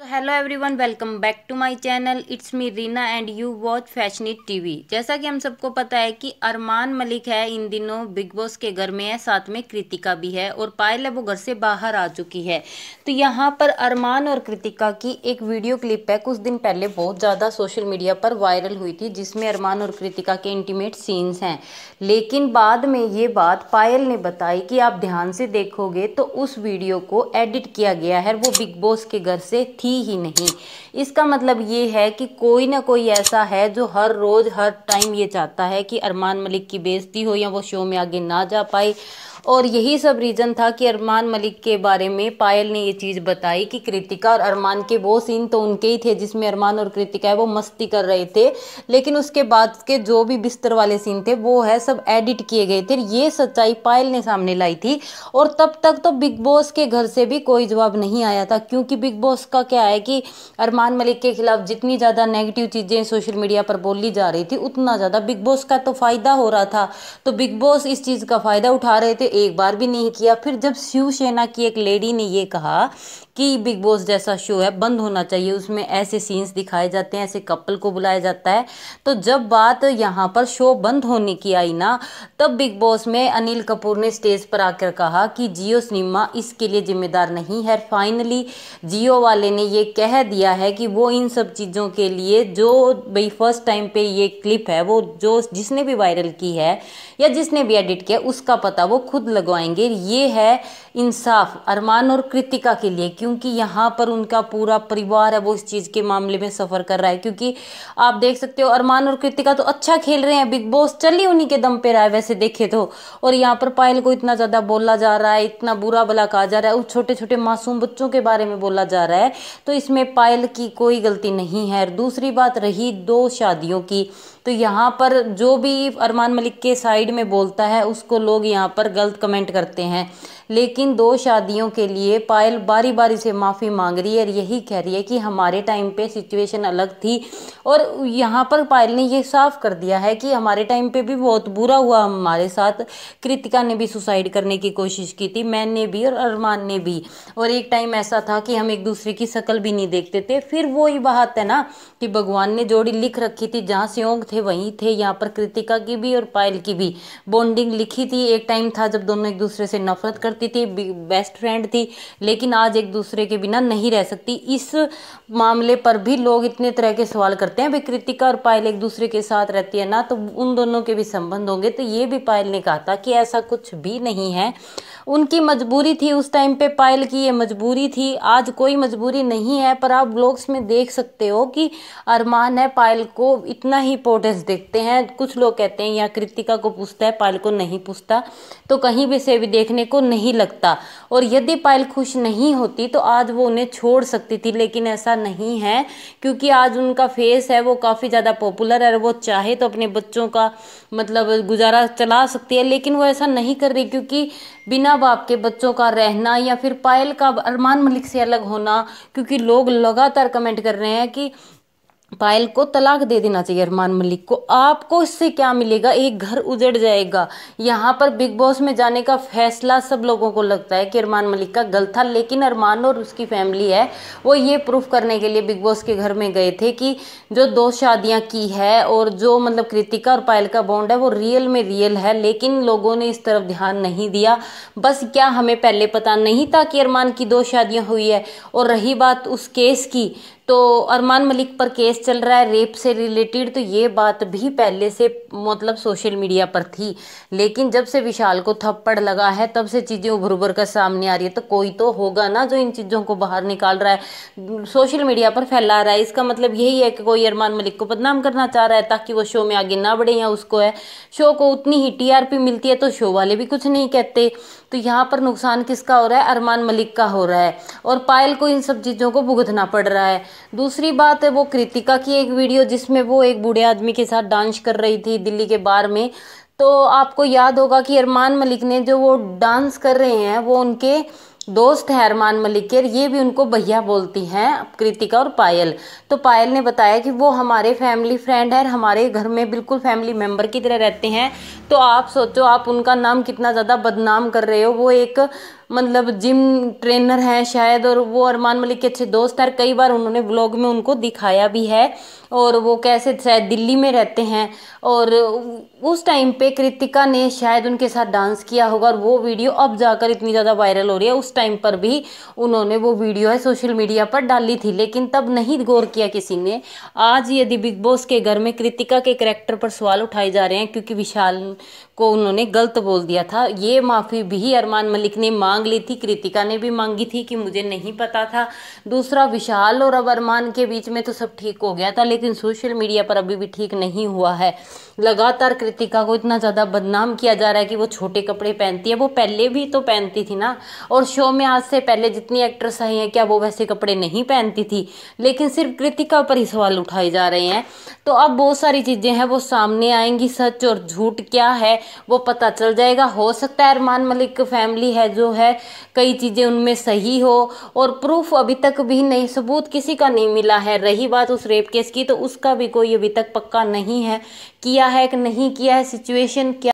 तो hello everyone welcome back to my channel it's me Reena and you watch fashion it TV जैसा कि हम सबको पता है कि अरमान मलिक है इन दिनों बिग बॉस के घर में है साथ में कृतिका भी है और पायल है वो घर से बाहर आ चुकी है तो यहाँ पर अरमान और कृतिका की एक वीडियो क्लिप है कुछ दिन पहले बहुत ज़्यादा सोशल मीडिया पर वायरल हुई थी जिसमें अरमान और कृतिका के इंटीमेट सीन्स हैं लेकिन बाद में ये बात पायल ने बताई कि आप ध्यान से देखोगे तो उस वीडियो को एडिट किया गया है वो बिग बॉस के घर से थी थी ही नहीं इसका मतलब ये है कि कोई ना कोई ऐसा है जो हर रोज़ हर टाइम ये चाहता है कि अरमान मलिक की बेइज्जती हो या वो शो में आगे ना जा पाए और यही सब रीज़न था कि अरमान मलिक के बारे में पायल ने ये चीज़ बताई कि कृतिका और अरमान के वो सीन तो उनके ही थे जिसमें अरमान और कृतिका है वो मस्ती कर रहे थे लेकिन उसके बाद के जो भी बिस्तर वाले सीन थे वो है सब एडिट किए गए थे ये सच्चाई पायल ने सामने लाई थी और तब तक तो बिग बॉस के घर से भी कोई जवाब नहीं आया था क्योंकि बिग बॉस का क्या क्या है कि अरमान मलिक के ख़िलाफ़ जितनी ज़्यादा नेगेटिव चीज़ें सोशल मीडिया पर बोली जा रही थी उतना ज़्यादा बिग बॉस का तो फ़ायदा हो रहा था तो बिग बॉस इस चीज़ का फ़ायदा उठा रहे थे एक बार भी नहीं किया फिर जब शिवसेना की एक लेडी ने ये कहा कि बिग बॉस जैसा शो है बंद होना चाहिए उसमें ऐसे सीन्स दिखाए जाते हैं ऐसे कपल को बुलाया जाता है तो जब बात यहाँ पर शो बंद होने की आई ना तब बिग बॉस में अनिल कपूर ने स्टेज पर आकर कहा कि जियो सिनेमा इसके लिए जिम्मेदार नहीं है फाइनली जियो वाले ने ये कह दिया है कि वो इन सब चीज़ों के लिए जो भाई फर्स्ट टाइम पे ये क्लिप है वो जो जिसने भी वायरल की है या जिसने भी एडिट किया उसका पता वो खुद लगवाएंगे ये है इंसाफ अरमान और कृतिका के लिए क्योंकि यहाँ पर उनका पूरा परिवार है वो इस चीज़ के मामले में सफ़र कर रहा है क्योंकि आप देख सकते हो अरमान और कृतिका तो अच्छा खेल रहे हैं बिग बॉस चल ही उन्हीं के दम पे रहा है वैसे देखे तो और यहाँ पर पायल को इतना ज़्यादा बोला जा रहा है इतना बुरा भला कहा जा रहा है उस छोटे छोटे मासूम बच्चों के बारे में बोला जा रहा है तो इसमें पायल की कोई गलती नहीं है दूसरी बात रही दो शादियों की तो यहाँ पर जो भी अरमान मलिक के साइड में बोलता है उसको लोग यहाँ पर गलत कमेंट करते हैं लेकिन दो शादियों के लिए पायल बारी बारी से माफ़ी मांग रही है और यही कह रही है कि हमारे टाइम पे सिचुएशन अलग थी और यहाँ पर पायल ने ये साफ़ कर दिया है कि हमारे टाइम पे भी बहुत बुरा हुआ हमारे साथ कृतिका ने भी सुसाइड करने की कोशिश की थी मैंने भी और अरमान ने भी और एक टाइम ऐसा था कि हम एक दूसरे की शक्ल भी नहीं देखते थे फिर वो बात है ना कि भगवान ने जोड़ी लिख रखी थी जहाँ से थे थे वहीं थे यहाँ पर कृतिका की भी और पायल की भी बॉन्डिंग लिखी थी एक टाइम था जब दोनों एक दूसरे से नफरत करती थी बेस्ट फ्रेंड थी लेकिन आज एक दूसरे के बिना नहीं रह सकती इस मामले पर भी लोग इतने तरह के सवाल करते हैं भाई कृतिका और पायल एक दूसरे के साथ रहती है ना तो उन दोनों के भी संबंध होंगे तो ये भी पायल ने कहा था कि ऐसा कुछ भी नहीं है उनकी मजबूरी थी उस टाइम पे पायल की ये मजबूरी थी आज कोई मजबूरी नहीं है पर आप ब्लॉग्स में देख सकते हो कि अरमान है पायल को इतना ही इंपॉर्टेंस देखते हैं कुछ लोग कहते हैं या कृतिका को पूछता है पायल को नहीं पूछता तो कहीं भी से भी देखने को नहीं लगता और यदि पायल खुश नहीं होती तो आज वो उन्हें छोड़ सकती थी लेकिन ऐसा नहीं है क्योंकि आज उनका फेस है वो काफ़ी ज़्यादा पॉपुलर है वो चाहे तो अपने बच्चों का मतलब गुजारा चला सकती है लेकिन वो ऐसा नहीं कर रही क्योंकि बिना अब आपके बच्चों का रहना या फिर पायल का अरमान मलिक से अलग होना क्योंकि लोग लगातार कमेंट कर रहे हैं कि पायल को तलाक दे देना चाहिए अरमान मलिक को आपको इससे क्या मिलेगा एक घर उजड़ जाएगा यहाँ पर बिग बॉस में जाने का फैसला सब लोगों को लगता है कि अरमान मलिक का गलत था लेकिन अरमान और उसकी फैमिली है वो ये प्रूफ करने के लिए बिग बॉस के घर में गए थे कि जो दो शादियाँ की है और जो मतलब कृतिका और पायल का बॉन्ड है वो रियल में रियल है लेकिन लोगों ने इस तरफ ध्यान नहीं दिया बस क्या हमें पहले पता नहीं था कि अरमान की दो शादियाँ हुई है और रही बात उस केस की तो अरमान मलिक पर केस चल रहा है रेप से रिलेटेड तो ये बात भी पहले से मतलब सोशल मीडिया पर थी लेकिन जब से विशाल को थप्पड़ लगा है तब से चीज़ें उभर उभर कर सामने आ रही है तो कोई तो होगा ना जो इन चीज़ों को बाहर निकाल रहा है सोशल मीडिया पर फैला रहा है इसका मतलब यही है कि कोई अरमान मलिक को बदनाम करना चाह रहा है ताकि वो शो में आगे ना बढ़े या उसको है शो को उतनी ही टी मिलती है तो शो वाले भी कुछ नहीं कहते तो यहाँ पर नुकसान किसका हो रहा है अरमान मलिक का हो रहा है और पायल को इन सब चीज़ों को भुगतना पड़ रहा है दूसरी बात है वो कृतिका की एक वीडियो जिसमें वो एक बूढ़े आदमी के साथ डांस कर रही थी दिल्ली के बार में तो आपको याद होगा कि अरमान मलिक ने जो वो डांस कर रहे हैं वो उनके दोस्त हैं अरमान मलिक के ये भी उनको भैया बोलती हैं कृतिका और पायल तो पायल ने बताया कि वो हमारे फैमिली फ्रेंड है हमारे घर में बिल्कुल फैमिली मेम्बर की तरह रहते हैं तो आप सोचो आप उनका नाम कितना ज़्यादा बदनाम कर रहे हो वो एक मतलब जिम ट्रेनर हैं शायद और वो अरमान मलिक के अच्छे दोस्त हैं कई बार उन्होंने व्लॉग में उनको दिखाया भी है और वो कैसे शायद दिल्ली में रहते हैं और उस टाइम पे कृतिका ने शायद उनके साथ डांस किया होगा और वो वीडियो अब जाकर इतनी ज़्यादा वायरल हो रही है उस टाइम पर भी उन्होंने वो वीडियो है सोशल मीडिया पर डाली थी लेकिन तब नहीं गौर किया किसी ने आज यदि बिग बॉस के घर में कृतिका के करेक्टर पर सवाल उठाए जा रहे हैं क्योंकि विशाल को उन्होंने गलत बोल दिया था ये माफ़ी भी अरमान मलिक ने मांग मांग ली थी कृतिका ने भी मांगी थी कि मुझे नहीं पता था दूसरा विशाल और अब अरमान के बीच में तो सब ठीक हो गया था लेकिन सोशल मीडिया पर अभी भी ठीक नहीं हुआ है लगातार कृतिका को इतना ज़्यादा बदनाम किया जा रहा है कि वो छोटे कपड़े पहनती है वो पहले भी तो पहनती थी ना और शो में आज से पहले जितनी एक्ट्रेस आई हैं क्या वो वैसे कपड़े नहीं पहनती थी लेकिन सिर्फ कृतिका पर ही सवाल उठाए जा रहे हैं तो अब बहुत सारी चीज़ें हैं वो सामने आएंगी सच और झूठ क्या है वो पता चल जाएगा हो सकता है अरमान मलिक फैमिली है जो है जाए कई चीज़ें उनमें सही हो और प्रूफ अभी तक भी नहीं सबूत किसी का नहीं मिला है रही बात उस रेप केस की तो उसका भी कोई अभी तक पक्का नहीं है किया है कि नहीं किया है सिचुएशन क्या